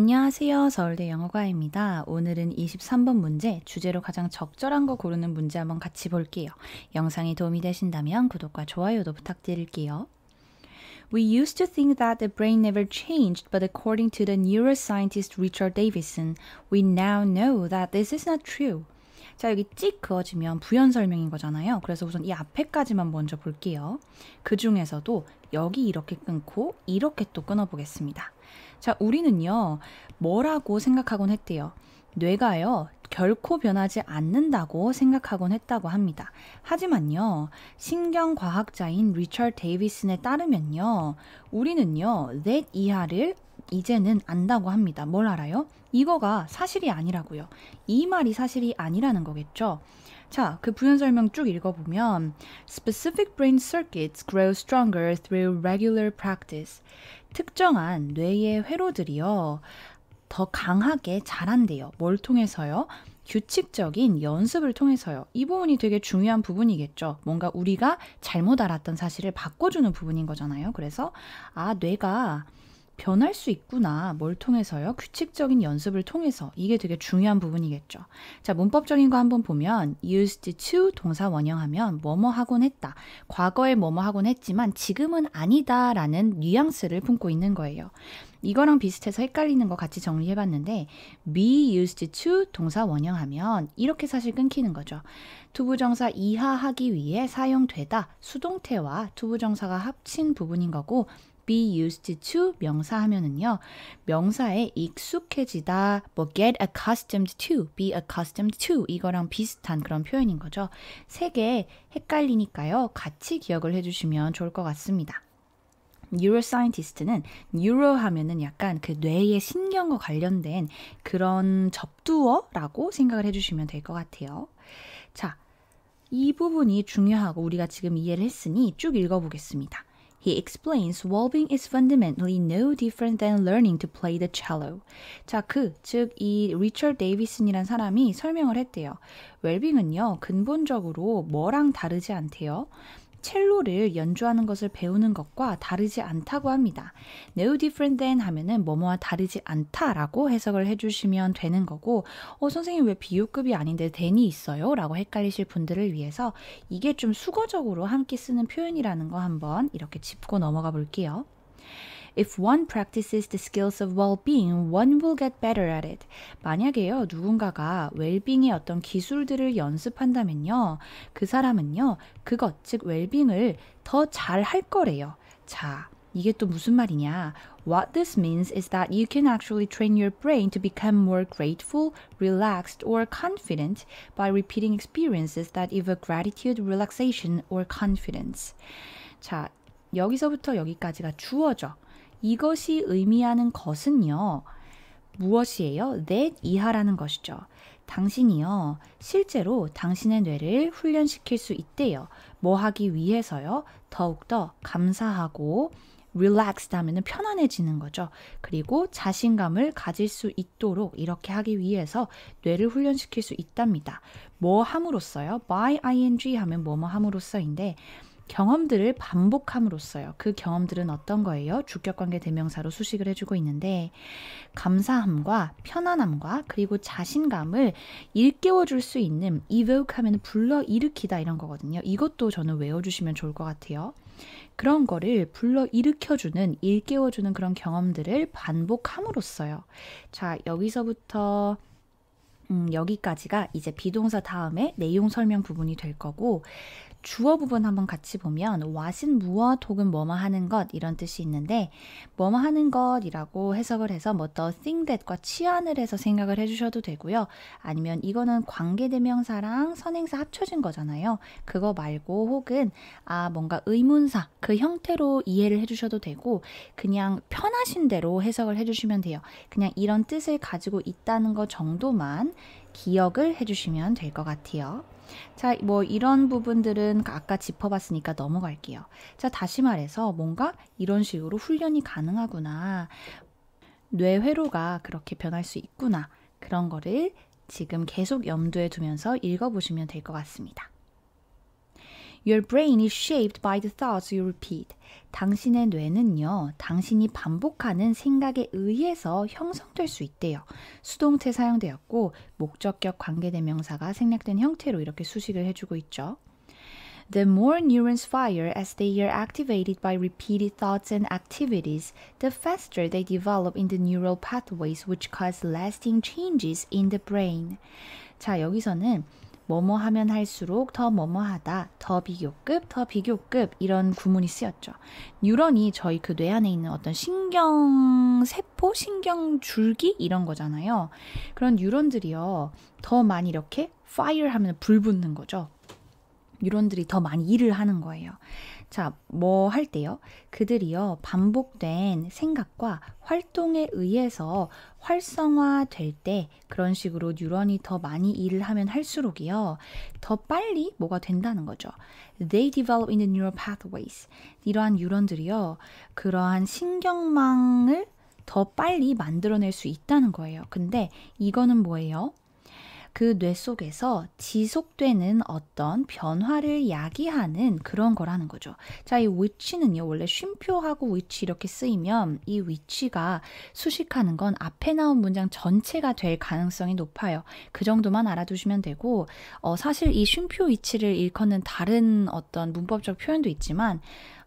안녕하세요. 서울대 영어과입니다. 오늘은 23번 문제, 주제로 가장 적절한 거 고르는 문제 한번 같이 볼게요. 영상이 도움이 되신다면 구독과 좋아요도 부탁드릴게요. We used to think that the brain never changed, but according to the neuroscientist Richard d a v i s o n we now know that this is not true. 자, 여기 찍 그어지면 부연 설명인 거잖아요. 그래서 우선 이 앞에까지만 먼저 볼게요. 그 중에서도 여기 이렇게 끊고 이렇게 또 끊어보겠습니다. 자, 우리는요, 뭐라고 생각하곤 했대요. 뇌가요, 결코 변하지 않는다고 생각하곤 했다고 합니다. 하지만요, 신경과학자인 리처드 데이비슨에 따르면요, 우리는요, that 이하를 이제는 안다고 합니다. 뭘 알아요? 이거가 사실이 아니라고요. 이 말이 사실이 아니라는 거겠죠. 자, 그 부연 설명 쭉 읽어보면 Specific brain circuits grow stronger through regular practice. 특정한 뇌의 회로들이요. 더 강하게 자란대요. 뭘 통해서요? 규칙적인 연습을 통해서요. 이 부분이 되게 중요한 부분이겠죠. 뭔가 우리가 잘못 알았던 사실을 바꿔주는 부분인 거잖아요. 그래서, 아, 뇌가 변할 수 있구나. 뭘 통해서요? 규칙적인 연습을 통해서. 이게 되게 중요한 부분이겠죠. 자, 문법적인 거 한번 보면 used to 동사 원형하면 뭐뭐 하곤 했다. 과거에 뭐뭐 하곤 했지만 지금은 아니다라는 뉘앙스를 품고 있는 거예요. 이거랑 비슷해서 헷갈리는 거 같이 정리해 봤는데 be used to 동사 원형하면 이렇게 사실 끊기는 거죠. 투부정사 이하하기 위해 사용되다 수동태와 투부정사가 합친 부분인 거고 be used to 명사하면은요. 명사에 익숙해지다, 뭐 get accustomed to, be accustomed to 이거랑 비슷한 그런 표현인 거죠. 세 개 헷갈리니까요. 같이 기억을 해주시면 좋을 것 같습니다. 뉴로사이언티스트는 뉴로 하면은 약간 그 뇌의 신경과 관련된 그런 접두어라고 생각을 해주시면 될 것 같아요. 자, 이 부분이 중요하고 우리가 지금 이해를 했으니 쭉 읽어보겠습니다. He explains warping is fundamentally no different than learning to play the cello. 자, 그, 즉, 이 리처드 데이비슨이란 사람이 설명을 했대요. 웰빙은요, 근본적으로 뭐랑 다르지 않대요. 첼로를 연주하는 것을 배우는 것과 다르지 않다고 합니다. No different than 하면은 뭐뭐와 다르지 않다라고 해석을 해주시면 되는 거고, 어, 선생님 왜 비유급이 아닌데 t h 이 있어요? 라고 헷갈리실 분들을 위해서 이게 좀 수거적으로 함께 쓰는 표현이라는 거 한번 이렇게 짚고 넘어가 볼게요. If one practices the skills of well-being, one will get better at it. 만약에요, 누군가가 웰빙의 어떤 기술들을 연습한다면요, 그 사람은요, 그것, 즉 웰빙을 더 잘 할 거래요. 자, 이게 또 무슨 말이냐? What this means is that you can actually train your brain to become more grateful, relaxed, or confident by repeating experiences that evoke gratitude, relaxation, or confidence. 자, 여기서부터 여기까지가 주어죠. 이것이 의미하는 것은요. 무엇이에요? that 이하라는 것이죠. 당신이요. 실제로 당신의 뇌를 훈련시킬 수 있대요. 뭐 하기 위해서요. 더욱더 감사하고 relaxed 하면 편안해지는 거죠. 그리고 자신감을 가질 수 있도록 이렇게 하기 위해서 뇌를 훈련시킬 수 있답니다. 뭐 함으로써요? by ing 하면 뭐 뭐 함으로써인데 경험들을 반복함으로써요. 그 경험들은 어떤 거예요? 주격관계 대명사로 수식을 해주고 있는데 감사함과 편안함과 그리고 자신감을 일깨워줄 수 있는 evoke 하면 불러 일으키다 이런 거거든요. 이것도 저는 외워주시면 좋을 것 같아요. 그런 거를 불러 일으켜주는, 일깨워주는 그런 경험들을 반복함으로써요. 자, 여기서부터 음, 여기까지가 이제 비동사 다음에 내용 설명 부분이 될 거고 주어 부분 한번 같이 보면 왓은 무엇 혹은 뭐뭐 하는 것 이런 뜻이 있는데 뭐뭐 하는 것이라고 해석을 해서 뭐 the thing that과 치환을 해서 생각을 해주셔도 되고요. 아니면 이거는 관계대명사랑 선행사 합쳐진 거잖아요. 그거 말고 혹은 아 뭔가 의문사 그 형태로 이해를 해주셔도 되고 그냥 편하신 대로 해석을 해주시면 돼요. 그냥 이런 뜻을 가지고 있다는 것 정도만 기억을 해주시면 될 것 같아요. 자, 뭐 이런 부분들은 아까 짚어봤으니까 넘어갈게요. 자, 다시 말해서 뭔가 이런 식으로 훈련이 가능하구나. 뇌회로가 그렇게 변할 수 있구나. 그런 거를 지금 계속 염두에 두면서 읽어보시면 될 것 같습니다. Your brain is shaped by the thoughts you repeat. 당신의 뇌는요, 당신이 반복하는 생각에 의해서 형성될 수 있대요. 수동태 사용되었고, 목적격 관계대명사가 생략된 형태로 이렇게 수식을 해주고 있죠. The more neurons fire as they are activated by repeated thoughts and activities, the faster they develop in the neural pathways which cause lasting changes in the brain. 자, 여기서는 뭐뭐 하면 할수록 더 뭐뭐하다, 더 비교급, 더 비교급 이런 구문이 쓰였죠. 뉴런이 저희 그 뇌 안에 있는 어떤 신경 세포, 신경 줄기 이런 거잖아요. 그런 뉴런들이요. 더 많이 이렇게 fire 하면 불 붙는 거죠. 뉴런들이 더 많이 일을 하는 거예요. 자, 뭐 할 때요? 그들이요, 반복된 생각과 활동에 의해서 활성화될 때 그런 식으로 뉴런이 더 많이 일을 하면 할수록이요, 더 빨리 뭐가 된다는 거죠. They develop in the neural pathways. 이러한 뉴런들이요, 그러한 신경망을 더 빨리 만들어낼 수 있다는 거예요. 근데 이거는 뭐예요? 그뇌 속에서 지속되는 어떤 변화를 야기하는 그런 거라는 거죠. 자, 이 위치는요, 원래 쉼표하고 위치 이렇게 쓰이면 이 위치가 수식하는 건 앞에 나온 문장 전체가 될 가능성이 높아요. 그 정도만 알아두시면 되고, 어, 사실 이 쉼표 위치를 일컫는 다른 어떤 문법적 표현도 있지만,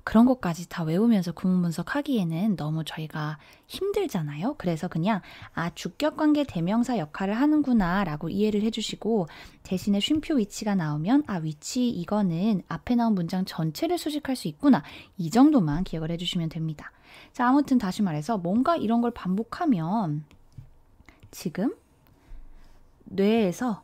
그런 것까지 다 외우면서 구문분석 하기에는 너무 저희가 힘들잖아요. 그래서 그냥 아 주격관계 대명사 역할을 하는구나 라고 이해를 해주시고 대신에 쉼표 위치가 나오면 아 위치 이거는 앞에 나온 문장 전체를 수식할 수 있구나 이 정도만 기억을 해주시면 됩니다. 자 아무튼 다시 말해서 뭔가 이런 걸 반복하면 지금 뇌에서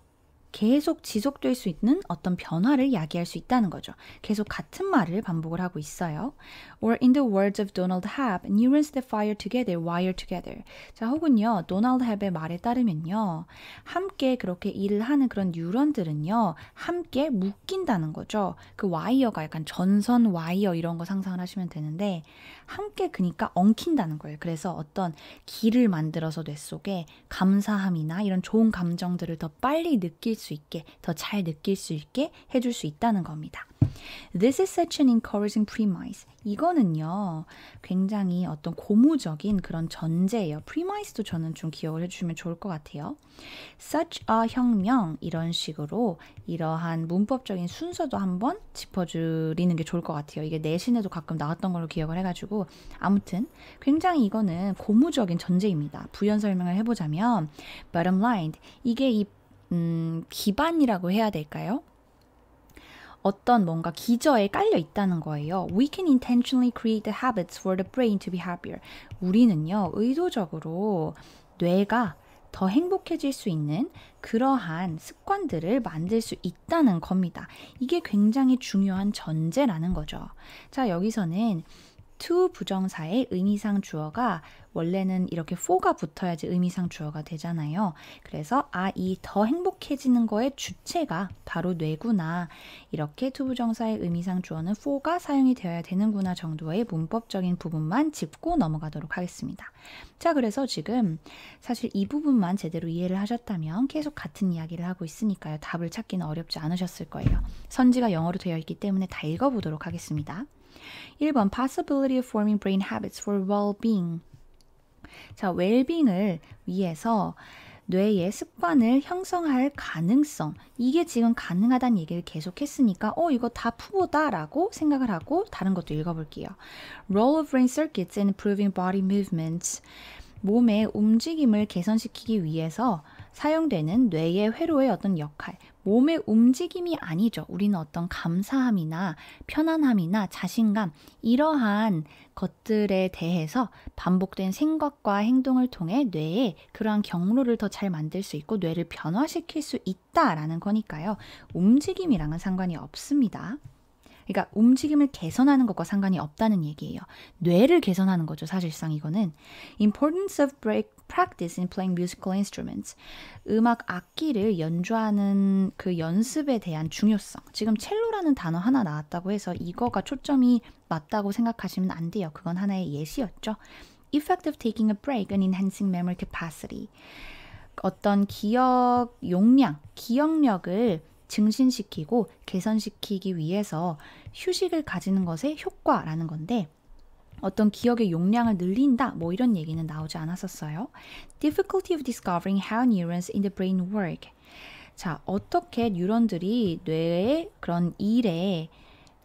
계속 지속될 수 있는 어떤 변화를 야기할 수 있다는 거죠. 계속 같은 말을 반복을 하고 있어요. or in the words of Donald Hebb, neurons that fire together wire together. 자, 혹은요. 도널드 헵의 말에 따르면요. 함께 그렇게 일을 하는 그런 뉴런들은요. 함께 묶인다는 거죠. 그 와이어가 약간 전선 와이어 이런 거 상상을 하시면 되는데 함께 그니까 엉킨다는 거예요. 그래서 어떤 길을 만들어서 뇌 속에 감사함이나 이런 좋은 감정들을 더 빨리 느낄 수 있게, 더 잘 느낄 수 있게 해줄 수 있다는 겁니다. This is such an encouraging premise. 이거는요, 굉장히 어떤 고무적인 그런 전제예요. premise도 저는 좀 기억을 해주시면 좋을 것 같아요. such a 혁명 이런 식으로 이러한 문법적인 순서도 한번 짚어주리는 게 좋을 것 같아요. 이게 내신에도 가끔 나왔던 걸로 기억을 해가지고 아무튼 굉장히 이거는 고무적인 전제입니다. 부연 설명을 해보자면 bottom line 이게 이 음, 기반이라고 해야 될까요? 어떤 뭔가 기저에 깔려 있다는 거예요. We can intentionally create habits for the brain to be happier. 우리는요, 의도적으로 뇌가 더 행복해질 수 있는 그러한 습관들을 만들 수 있다는 겁니다. 이게 굉장히 중요한 전제라는 거죠. 자, 여기서는 to 부정사의 의미상 주어가 원래는 이렇게 for가 붙어야지 의미상 주어가 되잖아요. 그래서 아, 이 더 행복해지는 거의 주체가 바로 뇌구나. 이렇게 to 부정사의 의미상 주어는 for가 사용이 되어야 되는구나 정도의 문법적인 부분만 짚고 넘어가도록 하겠습니다. 자, 그래서 지금 사실 이 부분만 제대로 이해를 하셨다면 계속 같은 이야기를 하고 있으니까요. 답을 찾기는 어렵지 않으셨을 거예요. 선지가 영어로 되어 있기 때문에 다 읽어보도록 하겠습니다. 1번 possibility of forming brain habits for well-being. 자, 웰빙을 위해서 뇌의 습관을 형성할 가능성 이게 지금 가능하다는 얘기를 계속 했으니까 어 이거 다 푸보다 라고 생각을 하고 다른 것도 읽어볼게요 Role of brain circuits in improving body movements 몸의 움직임을 개선시키기 위해서 사용되는 뇌의 회로의 어떤 역할, 몸의 움직임이 아니죠. 우리는 어떤 감사함이나 편안함이나 자신감, 이러한 것들에 대해서 반복된 생각과 행동을 통해 뇌에 그러한 경로를 더 잘 만들 수 있고 뇌를 변화시킬 수 있다라는 거니까요. 움직임이랑은 상관이 없습니다. 그러니까 움직임을 개선하는 것과 상관이 없다는 얘기예요. 뇌를 개선하는 거죠. 사실상 이거는 importance of break practice in playing musical instruments. 음악 악기를 연주하는 그 연습에 대한 중요성. 지금 첼로라는 단어 하나 나왔다고 해서 이거가 초점이 맞다고 생각하시면 안 돼요. 그건 하나의 예시였죠. effect of taking a break and enhancing memory capacity. 어떤 기억 용량, 기억력을 증신시키고 개선시키기 위해서 휴식을 가지는 것의 효과라는 건데 어떤 기억의 용량을 늘린다 뭐 이런 얘기는 나오지 않았었어요. Difficulty of discovering how neurons in the brain work. 자, 어떻게 뉴런들이 뇌의 그런 일에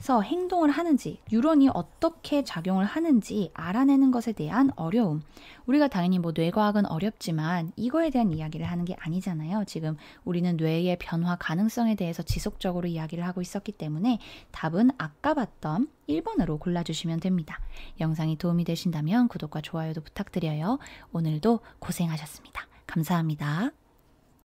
해서 행동을 하는지, 뉴런이 어떻게 작용을 하는지 알아내는 것에 대한 어려움. 우리가 당연히 뭐 뇌과학은 어렵지만 이거에 대한 이야기를 하는 게 아니잖아요. 지금 우리는 뇌의 변화 가능성에 대해서 지속적으로 이야기를 하고 있었기 때문에 답은 아까 봤던 1번으로 골라주시면 됩니다. 영상이 도움이 되신다면 구독과 좋아요도 부탁드려요. 오늘도 고생하셨습니다. 감사합니다.